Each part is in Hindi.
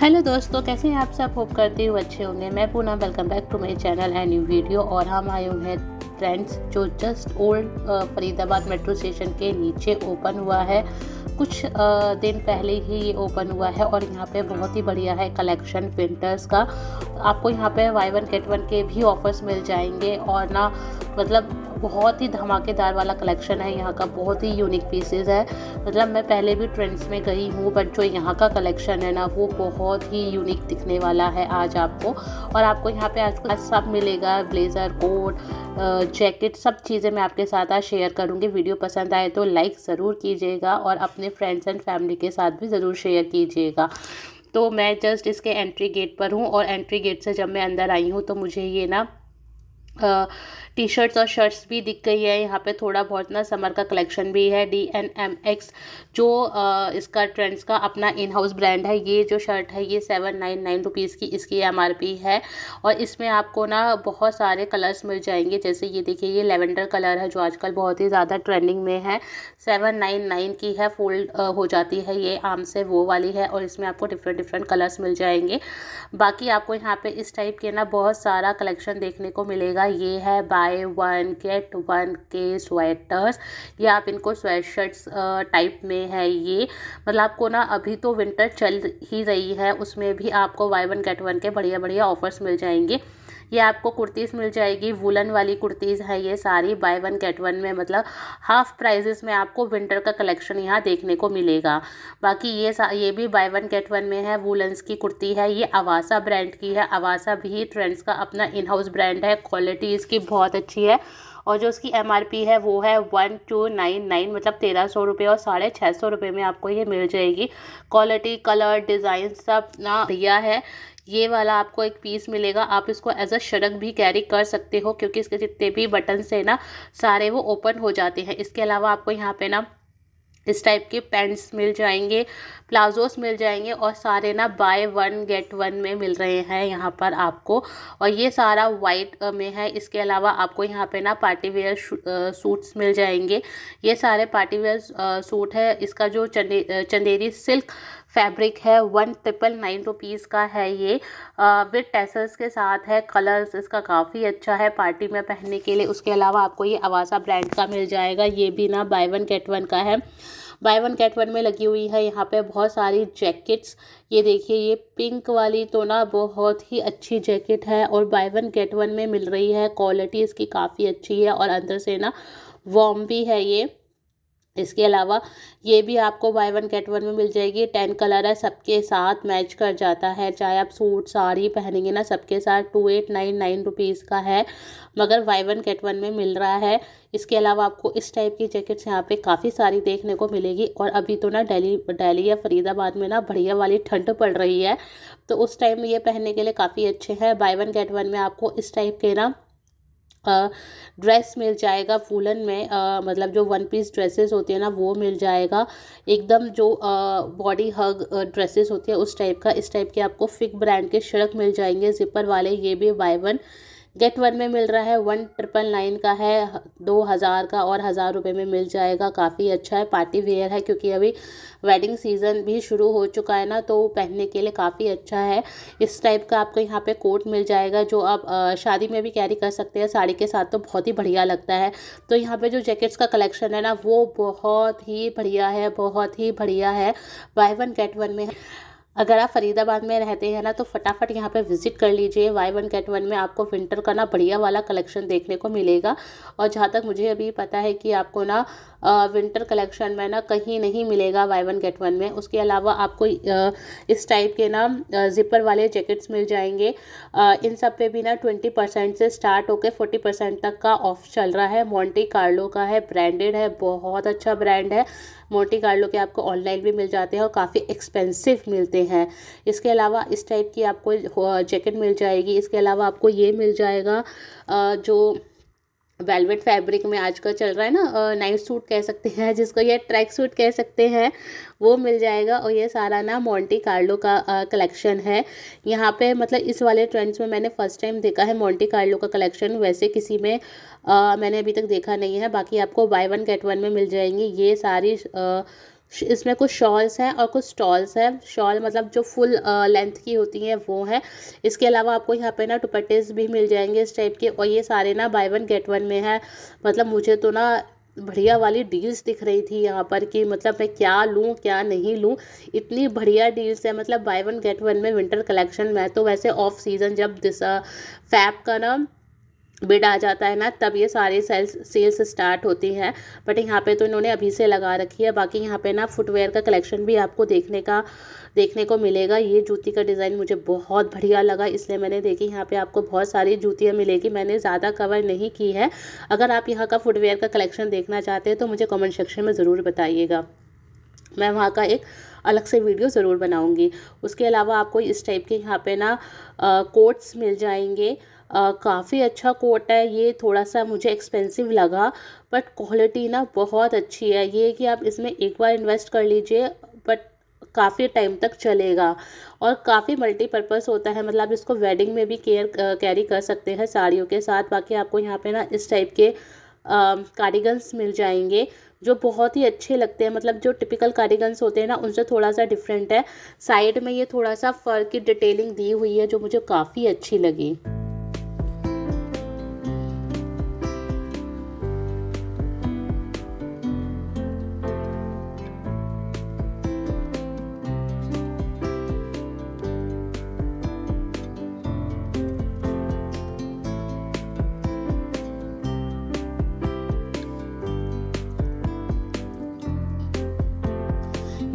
हेलो दोस्तों कैसे हैं आप सब होप करते हुए अच्छे होंगे मैं Poona welcome back to my channel है न्यू वीडियो और हम आए हुए हैं ट्रेंड्स जो just old Faridabad metro station के नीचे ओपन हुआ है कुछ दिन पहले ही ये ओपन हुआ है और यहाँ पे बहुत ही बढ़िया है कलेक्शन प्रिंटर्स का आपको यहाँ पे वाई वन गेट वन के भी ऑफर्स मिल जाएंगे और ना मतलब बहुत ही धमाकेदार वाला कलेक्शन है यहाँ का बहुत ही यूनिक पीसेज है मतलब मैं पहले भी ट्रेंड्स में गई हूँ बट जो यहाँ का कलेक्शन है ना वो बहुत ही यूनिक दिखने वाला है आज आपको और आपको यहाँ पे आज सब मिलेगा ब्लेज़र कोट जैकेट सब चीज़ें मैं आपके साथ आज शेयर करूँगी वीडियो पसंद आए तो लाइक ज़रूर कीजिएगा और अपने फ्रेंड्स एंड फैमिली के साथ भी ज़रूर शेयर कीजिएगा तो मैं जस्ट इसके एंट्री गेट पर हूँ और एंट्री गेट से जब मैं अंदर आई हूँ तो मुझे ये ना टी शर्ट्स और शर्ट्स भी दिख गई है यहाँ पे थोड़ा बहुत ना समर का कलेक्शन भी है डी एन एम एक्स जो इसका ट्रेंड्स का अपना इन हाउस ब्रांड है ये जो शर्ट है ये सेवन नाइन नाइन रुपीज़ की इसकी एम है और इसमें आपको ना बहुत सारे कलर्स मिल जाएंगे जैसे ये देखिए ये लेवेंडर कलर है जो आजकल बहुत ही ज़्यादा ट्रेंडिंग में है सेवन नाइन नाइन की है फोल्ड हो जाती है ये आम से वो वाली है और इसमें आपको डिफरेंट डिफरेंट कलर्स मिल जाएंगे बाकी आपको यहाँ पर इस टाइप के ना बहुत सारा कलेक्शन देखने को मिलेगा ये है बाय वन गेट वन के स्वेटर्स या आप इनको स्वेट शर्ट्स टाइप में हैं ये मतलब आपको ना अभी तो विंटर चल ही रही है उसमें भी आपको वाई वन गेट वन के बढ़िया बढ़िया ऑफर्स मिल जाएंगे ये आपको कुर्तीज़ मिल जाएगी वुलन वाली कुर्तीज़ है ये सारी बाय वन गेट वन में मतलब हाफ प्राइजेस में आपको विंटर का कलेक्शन यहाँ देखने को मिलेगा बाकी ये ये भी बाय वन गेट वन में है वुलन्स की कुर्ती है ये आवासा ब्रांड की है आवासा भी ट्रेंड्स का अपना इन हाउस ब्रांड है क्वालिटी इसकी बहुत अच्छी है और जो उसकी एम है वो है वन टू नाइन नाइन मतलब तेरह सौ रुपये और साढ़े छः सौ रुपये में आपको ये मिल जाएगी क्वालिटी कलर डिज़ाइन सब ना दिया है ये वाला आपको एक पीस मिलेगा आप इसको एज अ शरक भी कैरी कर सकते हो क्योंकि इसके जितने भी बटन्स से ना सारे वो ओपन हो जाते हैं इसके अलावा आपको यहाँ पे ना इस टाइप के पैंट्स मिल जाएंगे प्लाजोस मिल जाएंगे और सारे ना बाय वन गेट वन में मिल रहे हैं यहाँ पर आपको और ये सारा वाइट में है इसके अलावा आपको यहाँ पे ना पार्टी वेयर सूट्स मिल जाएंगे ये सारे पार्टी वेयर सूट है इसका जो चंदे चंदेरी सिल्क फैब्रिक है वन ट्रिपल नाइन रुपीज़ का है ये विथ टेसर्स के साथ है कलर्स इसका काफ़ी अच्छा है पार्टी में पहनने के लिए उसके अलावा आपको ये आवासा ब्रांड का मिल जाएगा ये भी ना बाय वन गेट वन का है बाय वन गेट वन में लगी हुई है यहाँ पे बहुत सारी जैकेट्स ये देखिए ये पिंक वाली तो ना बहुत ही अच्छी जैकेट है और बाय वन गेट वन में मिल रही है क्वालिटी इसकी काफ़ी अच्छी है और अंदर से ना वॉम भी है ये इसके अलावा ये भी आपको बाय वन गेट वन में मिल जाएगी टेन कलर है सबके साथ मैच कर जाता है चाहे आप सूट साड़ी पहनेंगे ना सबके साथ two eight nine nine rupees का है मगर बाय वन गेट वन में मिल रहा है इसके अलावा आपको इस टाइप की जैकेट्स यहाँ पे काफ़ी सारी देखने को मिलेगी और अभी तो ना डेली डेली या फरीदाबाद में ना बढ़िया वाली ठंड पड़ रही है तो उस टाइम ये पहनने के लिए काफ़ी अच्छे हैं बाय वन गेट वन में आपको इस टाइप के ना ड्रेस मिल जाएगा फूलन में आ, मतलब जो वन पीस ड्रेसेस होती है ना वो मिल जाएगा एकदम जो बॉडी हग ड्रेसेस होती है उस टाइप का इस टाइप के आपको फिक ब्रांड के शर्क मिल जाएंगे जिपर वाले ये भी बाय वन गेट वन में मिल रहा है वन ट्रिपल नाइन का है दो हज़ार का और हज़ार रुपये में मिल जाएगा काफ़ी अच्छा है पार्टी वेयर है क्योंकि अभी वेडिंग सीज़न भी शुरू हो चुका है ना तो पहनने के लिए काफ़ी अच्छा है इस टाइप का आपको यहाँ पे कोट मिल जाएगा जो आप शादी में भी कैरी कर सकते हैं साड़ी के साथ तो बहुत ही बढ़िया लगता है तो यहाँ पर जो जैकेट्स का कलेक्शन है ना वो बहुत ही बढ़िया है बहुत ही बढ़िया है बाई वन गेट वन में अगर आप फरीदाबाद में रहते हैं ना तो फटाफट यहाँ पे विजिट कर लीजिए वाई वन गेट वन में आपको विंटर का ना बढ़िया वाला कलेक्शन देखने को मिलेगा और जहाँ तक मुझे अभी पता है कि आपको ना विंटर कलेक्शन में ना कहीं नहीं मिलेगा वाई वन गेट वन में उसके अलावा आपको इस टाइप के ना जिपर वाले जैकेट्स मिल जाएंगे इन सब पे भी ना ट्वेंटी परसेंट से स्टार्ट होकर फोर्टी परसेंट तक का ऑफ चल रहा है मोंटी कार्लो का है ब्रांडेड है बहुत अच्छा ब्रांड है मोटी कार्लो के आपको ऑनलाइन भी मिल जाते हैं और काफ़ी एक्सपेंसिव मिलते हैं इसके अलावा इस टाइप की आपको जैकेट मिल जाएगी इसके अलावा आपको ये मिल जाएगा जो वेलवेट फैब्रिक में आजकल चल रहा है ना नाइट सूट कह सकते हैं जिसको ये ट्रैक सूट कह सकते हैं वो मिल जाएगा और ये सारा ना मोंटी कार्लो का कलेक्शन है यहाँ पे मतलब इस वाले ट्रेंड्स में मैंने फ़र्स्ट टाइम देखा है मोंटी कार्लो का कलेक्शन वैसे किसी में आ, मैंने अभी तक देखा नहीं है बाकी आपको बाय वन गेट वन में मिल जाएंगी ये सारी आ, इसमें कुछ शॉल्स हैं और कुछ स्टॉल्स हैं शॉल मतलब जो फुल लेंथ की होती हैं वो हैं इसके अलावा आपको यहाँ पे ना दुपट्टेस भी मिल जाएंगे इस टाइप के और ये सारे ना बाय वन गेट वन में है मतलब मुझे तो ना बढ़िया वाली डील्स दिख रही थी यहाँ पर कि मतलब मैं क्या लूँ क्या नहीं लूँ इतनी बढ़िया डील्स है मतलब बाय वन गेट वन में विंटर कलेक्शन में तो वैसे ऑफ सीज़न जब दिस फैप का ना बिड आ जाता है ना तब ये सारे सेल्स सेल्स स्टार्ट होती हैं बट यहाँ पे तो इन्होंने अभी से लगा रखी है बाकी यहाँ पे ना फुटवेयर का कलेक्शन भी आपको देखने का देखने को मिलेगा ये जूती का डिज़ाइन मुझे बहुत बढ़िया लगा इसलिए मैंने देखी यहाँ पे आपको बहुत सारी जूतियाँ मिलेगी मैंने ज़्यादा कवर नहीं की है अगर आप यहाँ का फुटवेयर का कलेक्शन देखना चाहते हैं तो मुझे कॉमेंट सेक्शन में ज़रूर बताइएगा मैं वहाँ का एक अलग से वीडियो ज़रूर बनाऊँगी उसके अलावा आपको इस टाइप के यहाँ पर ना कोट्स मिल जाएंगे काफ़ी अच्छा कोट है ये थोड़ा सा मुझे एक्सपेंसिव लगा बट क्वालिटी ना बहुत अच्छी है ये कि आप इसमें एक बार इन्वेस्ट कर लीजिए बट काफ़ी टाइम तक चलेगा और काफ़ी मल्टीपर्पज़ होता है मतलब इसको वेडिंग में भी केयर कैरी कर सकते हैं साड़ियों के साथ बाकी आपको यहाँ पे ना इस टाइप के कार्डिगन्स मिल जाएंगे जो बहुत ही अच्छे लगते हैं मतलब जो टिपिकल कार्डिगन्स होते हैं ना उनसे थोड़ा सा डिफरेंट है साइड में ये थोड़ा सा फर की डिटेलिंग दी हुई है जो मुझे काफ़ी अच्छी लगी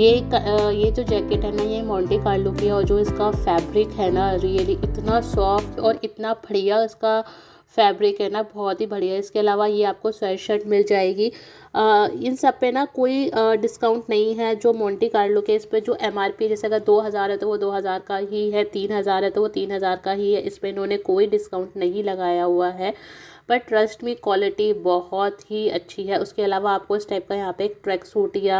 ये ये जो जैकेट है ना ये मोंटे कार्लो की है और जो इसका फैब्रिक है ना रियली इतना सॉफ्ट और इतना बढ़िया इसका फैब्रिक है ना बहुत ही बढ़िया इसके अलावा ये आपको स्वेट शर्ट मिल जाएगी आ, इन सब पे ना कोई डिस्काउंट नहीं है जो मोंटी कार्लो के इस पे जो एम आर पी जैसे अगर दो हज़ार है तो वो दो हज़ार का ही है तीन हज़ार है तो वो तीन हज़ार का ही है इस पर इन्होंने कोई डिस्काउंट नहीं लगाया हुआ है बट ट्रस्ट में क्वालिटी बहुत ही अच्छी है उसके अलावा आपको इस टाइप का यहाँ पे एक ट्रैक सूट या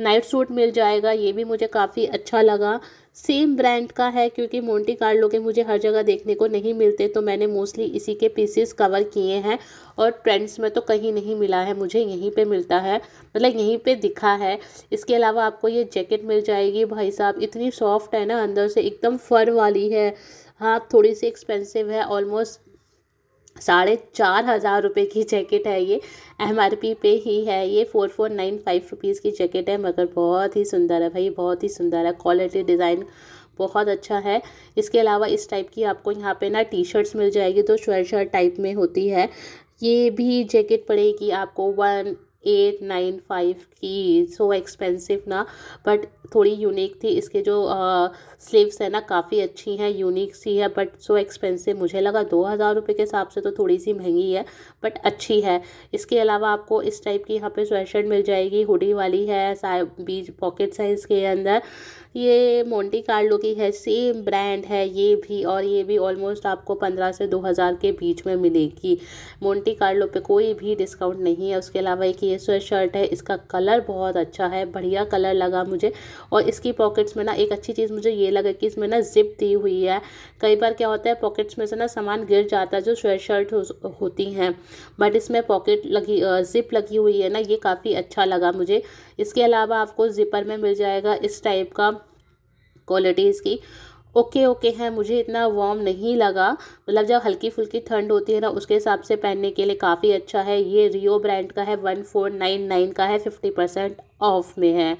नाइट सूट मिल जाएगा ये भी मुझे काफ़ी अच्छा लगा सेम ब्रांड का है क्योंकि मोंटी कार्लो के मुझे हर जगह देखने को नहीं मिलते तो मैंने मोस्टली इसी के पीसेस कवर किए हैं और ट्रेंड्स में तो कहीं नहीं मिला है मुझे यहीं पे मिलता है मतलब यहीं पे दिखा है इसके अलावा आपको ये जैकेट मिल जाएगी भाई साहब इतनी सॉफ्ट है ना अंदर से एकदम फर वाली है हाँ थोड़ी सी एक्सपेंसिव है ऑलमोस्ट साढ़े चार हज़ार रुपये की जैकेट है ये एम आर पी पे ही है ये four four nine five rupees की जैकेट है मगर बहुत ही सुंदर है भाई बहुत ही सुंदर है क्वालिटी डिज़ाइन बहुत अच्छा है इसके अलावा इस टाइप की आपको यहाँ पे ना टी शर्ट्स मिल जाएगी तो स्वेट शर्ट टाइप में होती है ये भी जैकेट पड़ेगी आपको वन एट नाइन फाइव की सो एक्सपेंसिव ना बट थोड़ी यूनिक थी इसके जो स्लीव्स है ना काफ़ी अच्छी हैं यूनिक सी है बट सो एक्सपेंसिव मुझे लगा दो हज़ार रुपये के हिसाब से तो थोड़ी सी महंगी है बट अच्छी है इसके अलावा आपको इस टाइप की यहाँ पे स्वेटशर्ट मिल जाएगी हुडी वाली है बीच पॉकेट्स हैं इसके अंदर ये मोन्टी कार्लो की है सेम ब्रांड है ये भी और ये भी ऑलमोस्ट आपको पंद्रह से दो हज़ार के बीच में मिलेगी मोन्टी कार्लो पे कोई भी डिस्काउंट नहीं है उसके अलावा एक ये स्वेट शर्ट है इसका कलर बहुत अच्छा है बढ़िया कलर लगा मुझे और इसकी पॉकेट्स में ना एक अच्छी चीज़ मुझे ये लगा कि इसमें ना जिप दी हुई है कई बार क्या होता है पॉकेट्स में से ना सामान गिर जाता है जो स्वेट शर्ट हो, होती हैं बट इसमें पॉकेट लगी जिप लगी हुई है ना ये काफ़ी अच्छा लगा मुझे इसके अलावा आपको जिपर में मिल जाएगा इस टाइप का क्वालिटी इसकी ओके ओके है मुझे इतना वार्म नहीं लगा मतलब जब हल्की फुल्की ठंड होती है ना उसके हिसाब से पहनने के लिए काफ़ी अच्छा है ये रियो ब्रांड का है वन फोर नाइन नाइन का है फिफ्टी परसेंट ऑफ में है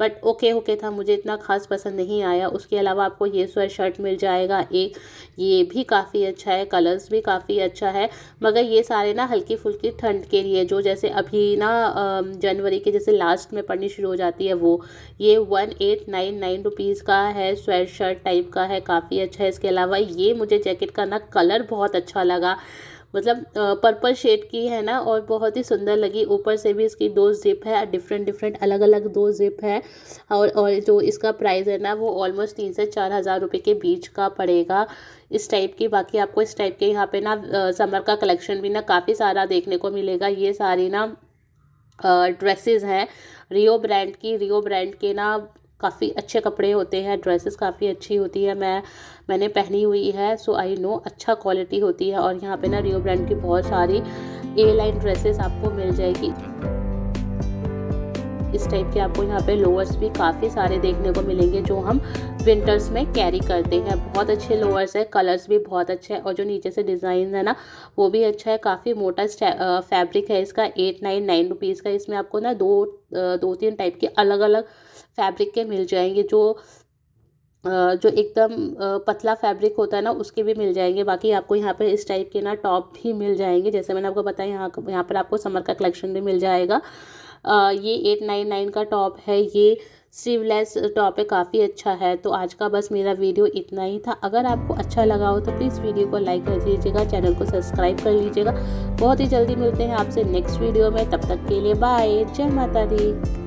बट ओके ओके था मुझे इतना खास पसंद नहीं आया उसके अलावा आपको ये स्वेट शर्ट मिल जाएगा एक ये भी काफ़ी अच्छा है कलर्स भी काफ़ी अच्छा है मगर ये सारे ना हल्की फुल्की ठंड के लिए जो जैसे अभी ना जनवरी के जैसे लास्ट में पड़नी शुरू हो जाती है वो ये one eight nine nine rupees का है स्वेट शर्ट टाइप का है काफ़ी अच्छा है इसके अलावा ये मुझे जैकेट का ना कलर बहुत अच्छा लगा मतलब पर्पल शेड की है ना और बहुत ही सुंदर लगी ऊपर से भी इसकी दो जिप है डिफरेंट डिफरेंट अलग अलग दो जिप है और और जो इसका प्राइस है ना वो ऑलमोस्ट तीन से चार हज़ार रुपये के बीच का पड़ेगा इस टाइप की बाकी आपको इस टाइप के यहाँ पे ना समर का कलेक्शन भी ना काफ़ी सारा देखने को मिलेगा ये सारी ना ड्रेसेस हैं रियो ब्रांड की रियो ब्रांड के ना काफ़ी अच्छे कपड़े होते हैं ड्रेसेस काफ़ी अच्छी होती है मैं मैंने पहनी हुई है सो आई नो अच्छा क्वालिटी होती है और यहाँ पे ना रियो ब्रांड की बहुत सारी ए लाइन ड्रेसेस आपको मिल जाएगी इस टाइप के आपको यहाँ पे लोअर्स भी काफ़ी सारे देखने को मिलेंगे जो हम विंटर्स में कैरी करते हैं बहुत अच्छे लोअर्स है कलर्स भी बहुत अच्छे हैं और जो नीचे से डिज़ाइन है ना वो भी अच्छा है काफ़ी मोटा फैब्रिक है इसका एट नाइन नाइन रुपीज़ का इसमें आपको ना दो दो तीन टाइप के अलग अलग फैब्रिक के मिल जाएंगे जो जो एकदम पतला फैब्रिक होता है ना उसके भी मिल जाएंगे बाकी आपको यहाँ पर इस टाइप के ना टॉप भी मिल जाएंगे जैसे मैंने आपको बताया यहाँ यहाँ पर आपको समर का कलेक्शन भी मिल जाएगा ये एट नाइन नाइन का टॉप है ये स्लीवलेस टॉप है काफ़ी अच्छा है तो आज का बस मेरा वीडियो इतना ही था अगर आपको अच्छा लगा हो तो प्लीज़ वीडियो को लाइक कर दीजिएगा चैनल को सब्सक्राइब कर लीजिएगा बहुत ही जल्दी मिलते हैं आपसे नेक्स्ट वीडियो में तब तक के लिए बाय जय माता दी